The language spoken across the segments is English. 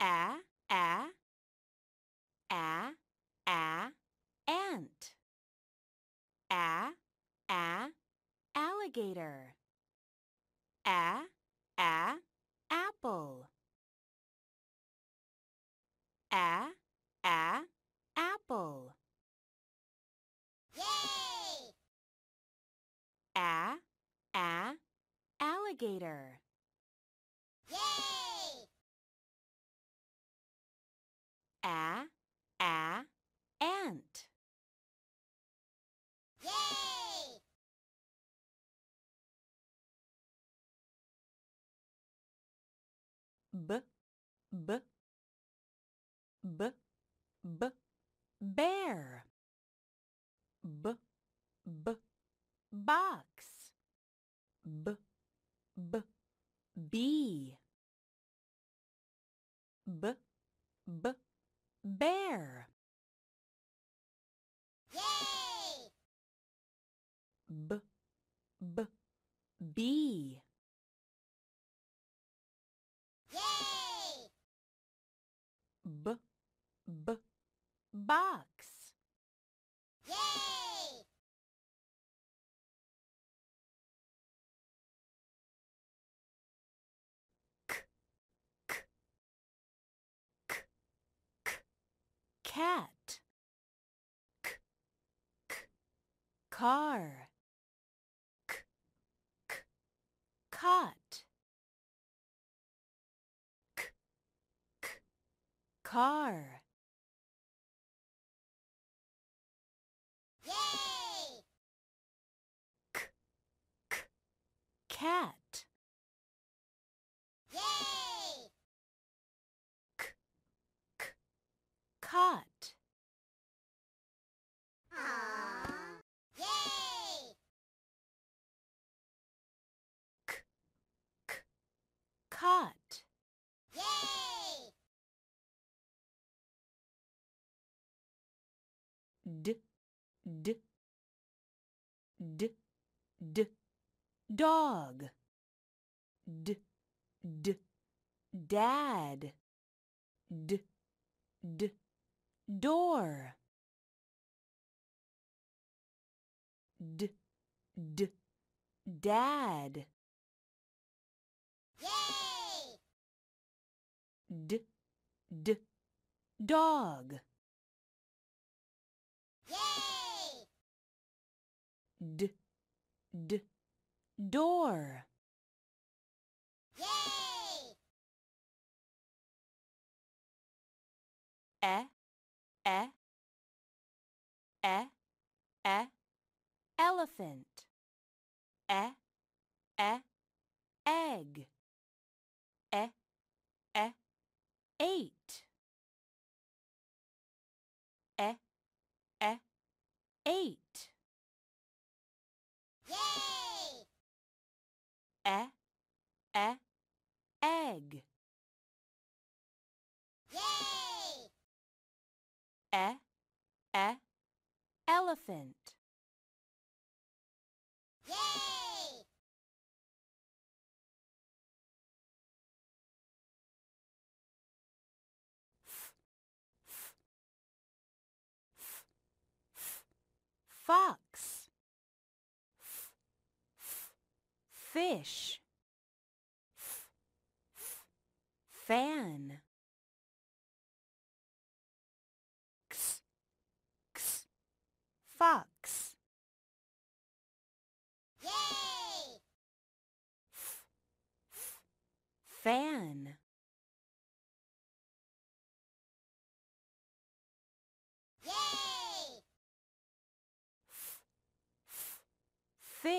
a, a, a, a, ant. A, a, alligator. A, a, apple. A, a, apple. Yay! A, a, alligator. Yay! a, a, ant. Yay! B, b, b, b, bear. B, b, box. B, b, bee. B, b, Bear. Yay! B, b, Yay! B, b, box. cat. K, k, car. K, k, cot. K, k, car. Yay! K, k, cat. cut. Yay! D, d, d, d, dog. D, d, dad. D, d, door. D, d, dad. Yay! d d dog Yay! d d door Yay! e e e e elephant e e egg e e eight. E, e, eight. Yay! E, e, egg. Yay! E, e, elephant. fox f, f, fish f, f, fan x, x, fox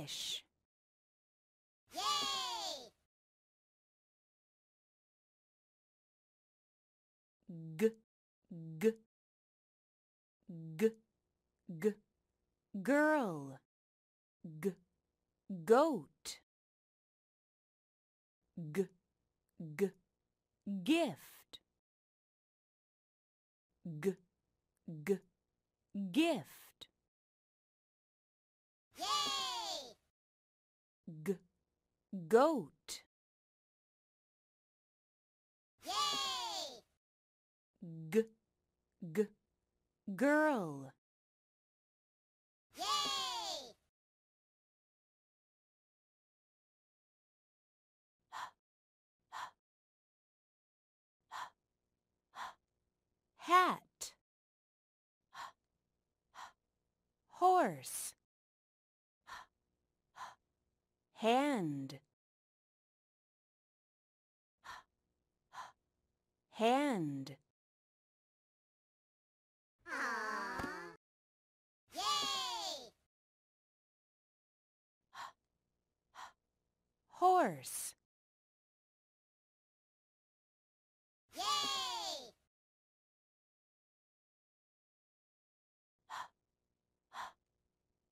fish. Yay! G, g, g, g, girl. G, goat. G, g, gift. G, g, gift. Yay! G goat. Yay! G g girl. Yay! Hat horse hand hand Aww. Yay! horse Yay!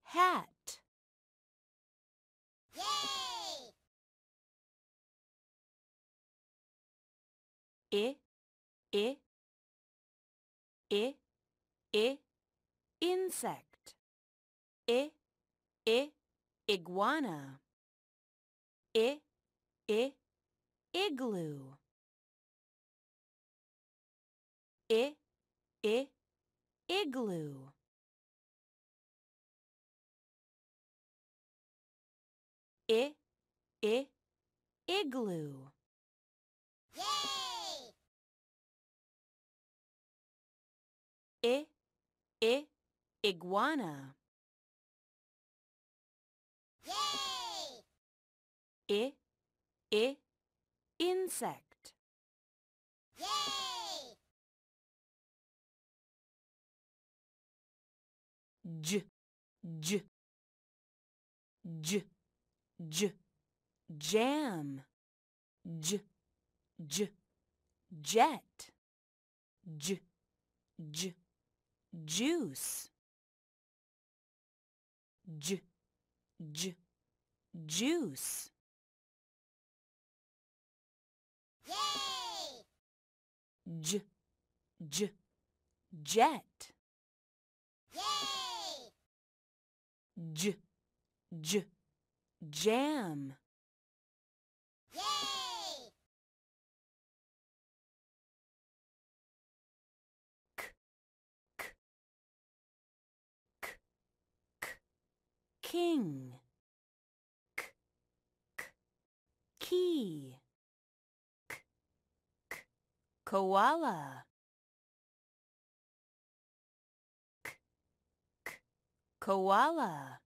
hat e, e, e, e, insect. E, e, iguana. E, e, igloo. E, e, igloo. E, E, igloo. I, I, iguana. Yay! I, I, insect. Yay! J, j, j, j, jam. J, j, jet. J, j, juice j j juice yay j j jet yay j j jam king k k key k k koala k k koala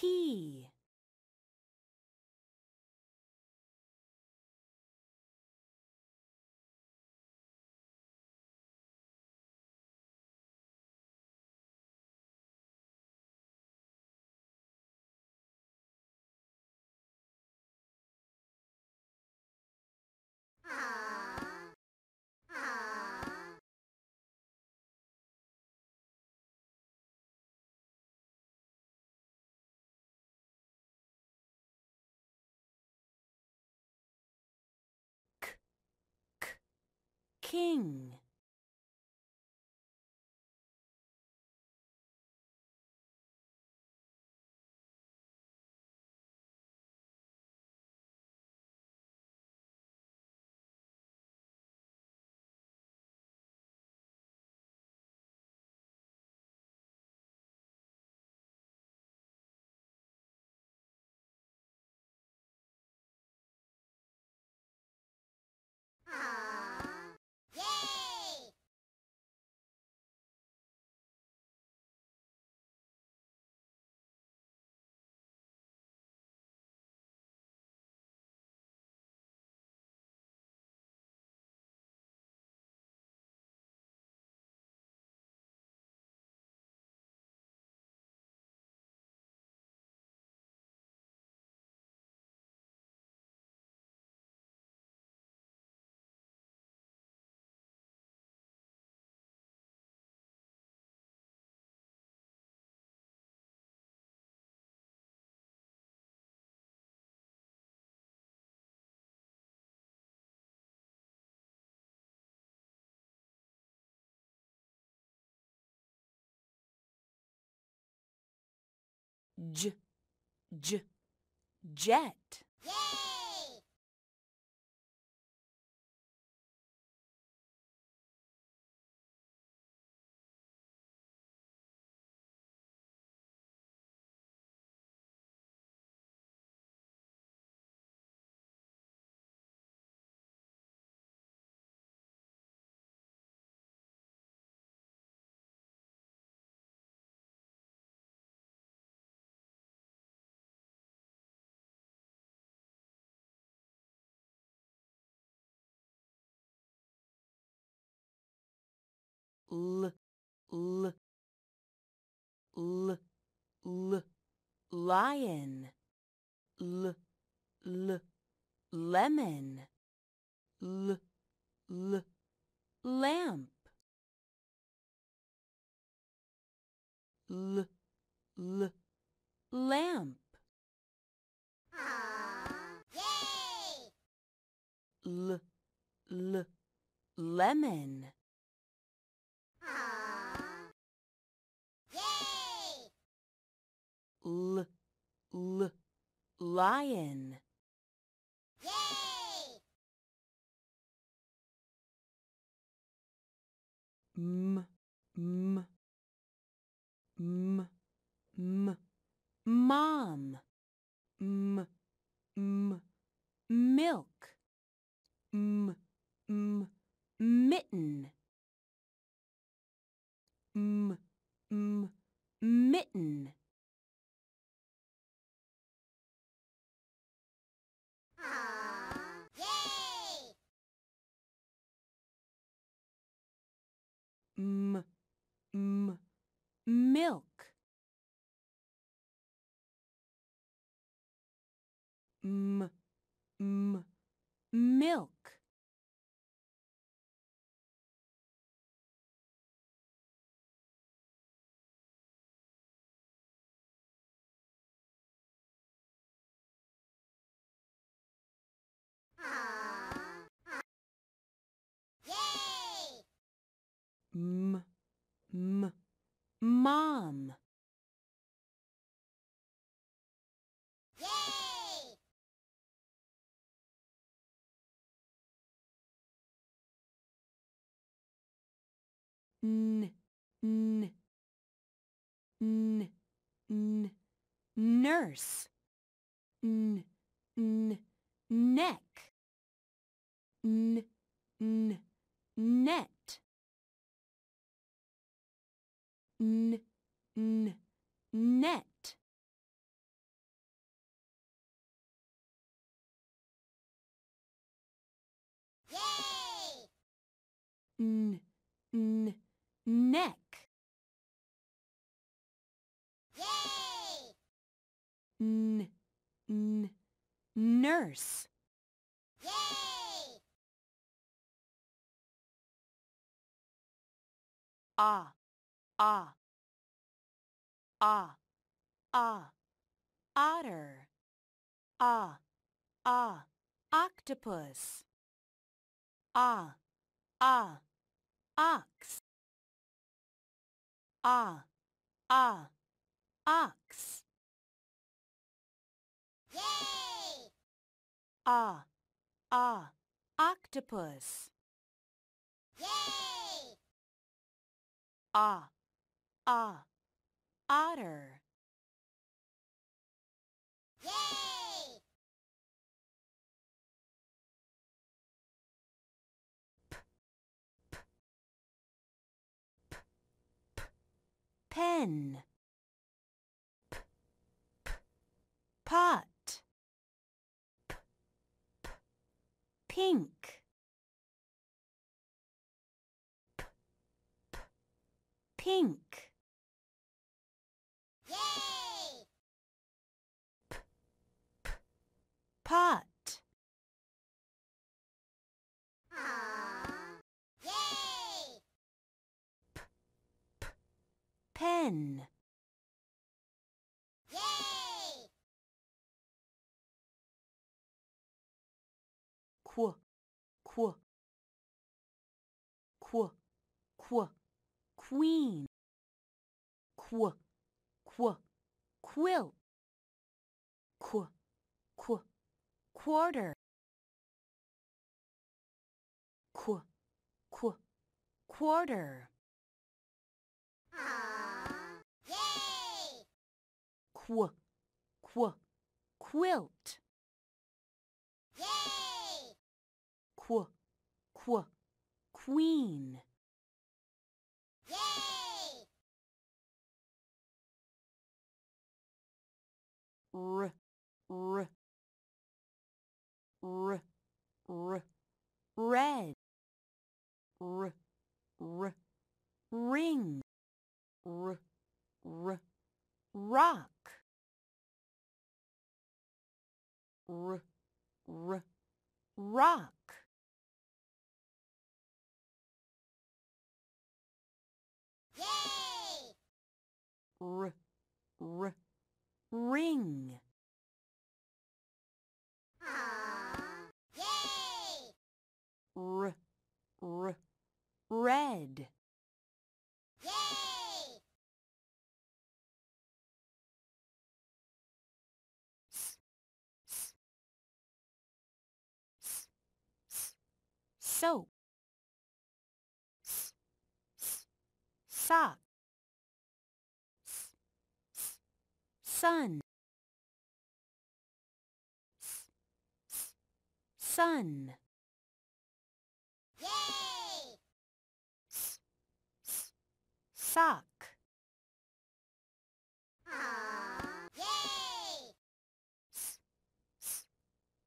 key king. j, j, jet. Yay! l l l l lion l l lemon l l lamp l l lamp Aww, yay! l l lemon Yay! L, l, lion. Yay! M, m, m, m, mom. M, m, milk. M, m, mitten. M, m, mom. Yay! n n n n nurse n n neck n n net n, n, net. Yay! N, n, neck. Yay! N, n, nurse. Yay! Ah ah ah ah otter ah ah octopus ah ah ox ah ah ox yay ah ah octopus yay ah otter. Yay! P, p, p, p, pen. P, p, pot. P, p, pink. pink. P, p, pot. Aww. Yay! P, p, pen. Yay! Qu, qu, qu, qu, queen. Qu qu, quill, qu, qu, quarter, qu, qu, quarter. Aww, yay! Qu, qu, quilt. Yay! Qu, qu, queen. r r r r red r r ring r r rock r r rock yay r r ring. Aww. Yay! R, r, red. Yay! S, s, s, s, soap. S, s, sock. sun sun yay sock Aww. yay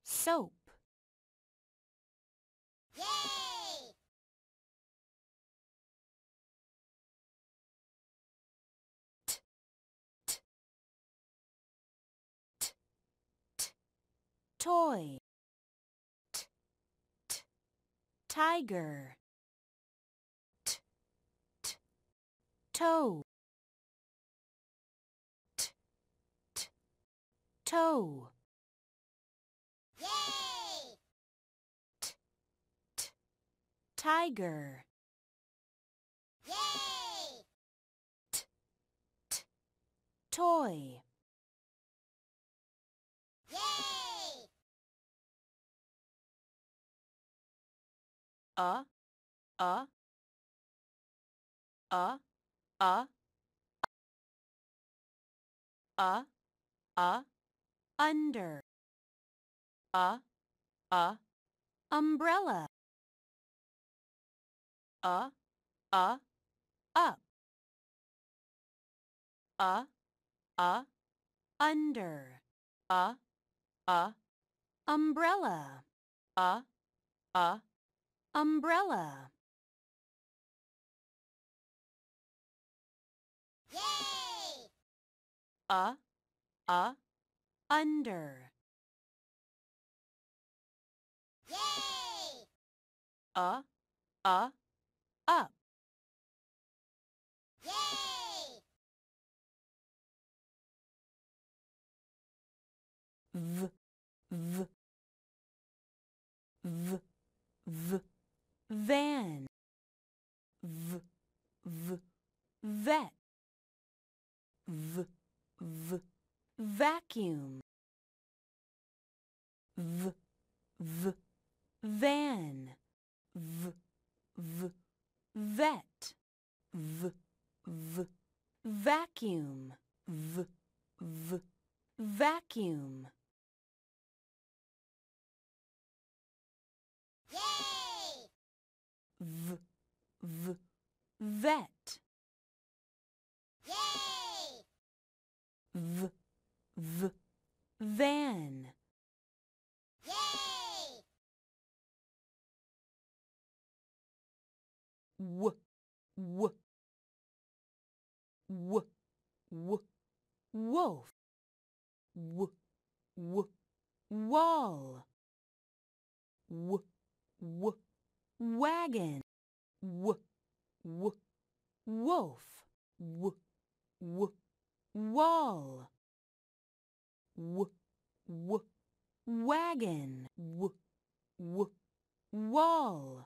soap toy t t tiger t t toe t t toe yay t t tiger toy a a a a a a under a a umbrella a a up a a under a a umbrella a a Umbrella. Yay! Uh, uh, under. Yay! Uh, uh, up. Yay! V, v, v, v van v v vet v v vacuum v v van v v vet v v vacuum v v vacuum Yay! v, v, vet. Yay! V, v, van. Yay! W, w, w, w, wolf. W, w, wall. W, w, wagon w w wolf w w wall w w wagon w w wall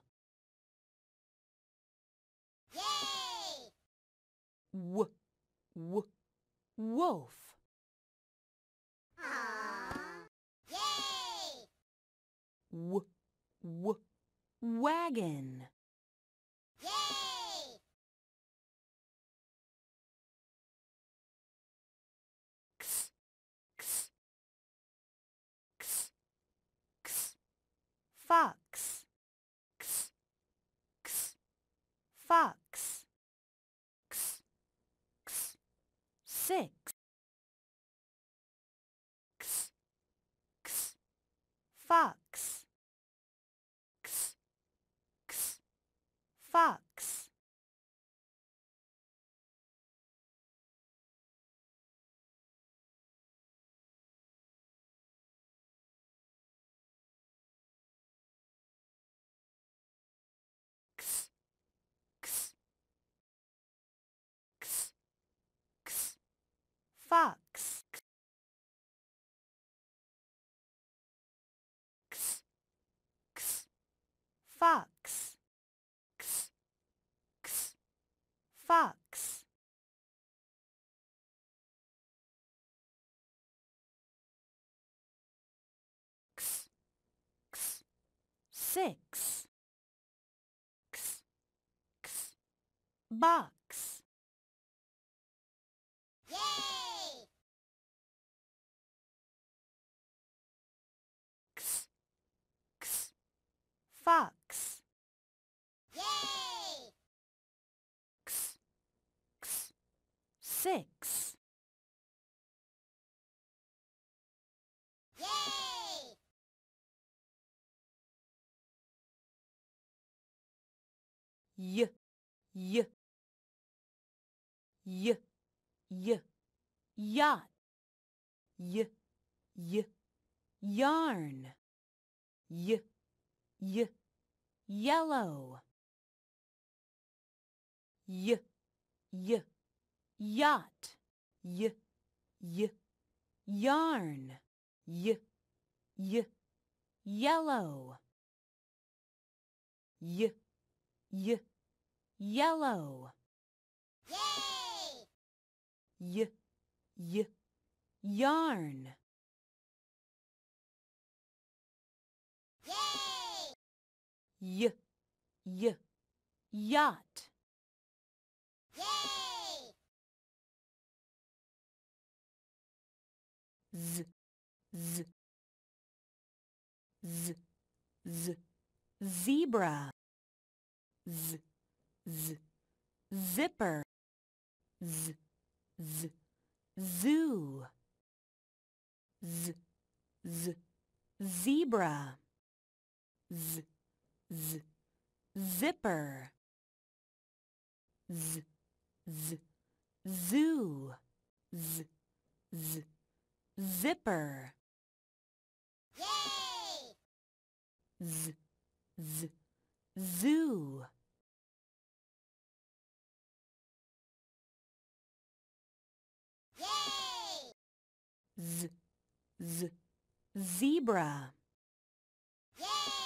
yay w w wolf Aww. yay w w wagon fox x x fox x x fox x x six x x box fox. Yay! X, x, six. Yay! Y, y, y, y, yacht. Y, y, yarn. Y, y yellow y y yacht y y yarn y y yellow y y yellow yay y y yarn yay y, y, yacht. Yay! Z, z, z, z, zebra. Z, z, zipper. Z, z, zoo. Z, z, zebra. Z, z zipper z z zoo z z zipper yay z z zoo yay z z zebra yay